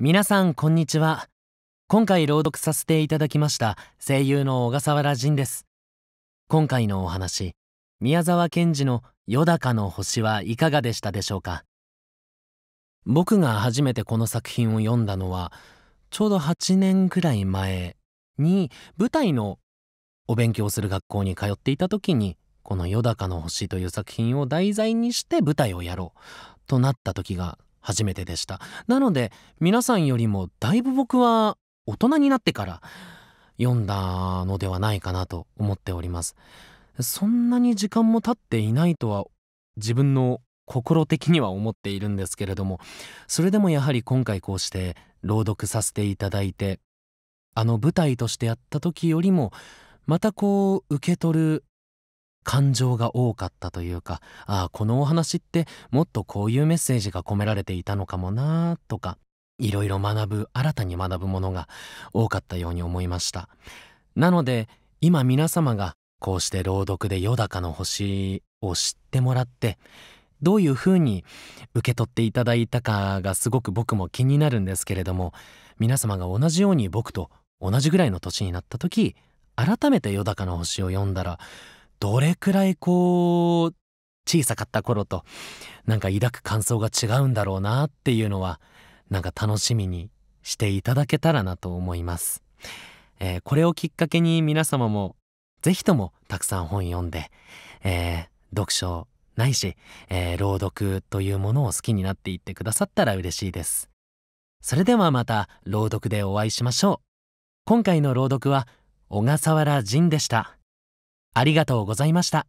皆さんこんにちは今回朗読させていただきました声優の小笠原仁です今回のお話宮沢賢治の「よだかの星」はいかがでしたでしょうか僕が初めてこの作品を読んだのはちょうど8年くらい前に舞台のお勉強する学校に通っていた時にこの「よだかの星」という作品を題材にして舞台をやろうとなった時が初めてでしたなので皆さんよりもだいぶ僕は大人になってから読んだのではないかなと思っておりますそんなに時間も経っていないとは自分の心的には思っているんですけれどもそれでもやはり今回こうして朗読させていただいてあの舞台としてやった時よりもまたこう受け取る感情が多かったというかああこのお話ってもっとこういうメッセージが込められていたのかもなとかいろいろ学ぶ新たに学ぶものが多かったように思いましたなので今皆様がこうして朗読で「よだかの星」を知ってもらってどういうふうに受け取っていただいたかがすごく僕も気になるんですけれども皆様が同じように僕と同じぐらいの年になった時改めて「よだかの星」を読んだらどれくらいこう小さかった頃となんか抱く感想が違うんだろうなっていうのはなんか楽しみにしていただけたらなと思います、えー、これをきっかけに皆様も是非ともたくさん本読んで、えー、読書ないし、えー、朗読というものを好きになっていってくださったら嬉しいですそれではまた朗読でお会いしましょう今回の朗読は小笠原仁でしたありがとうございました。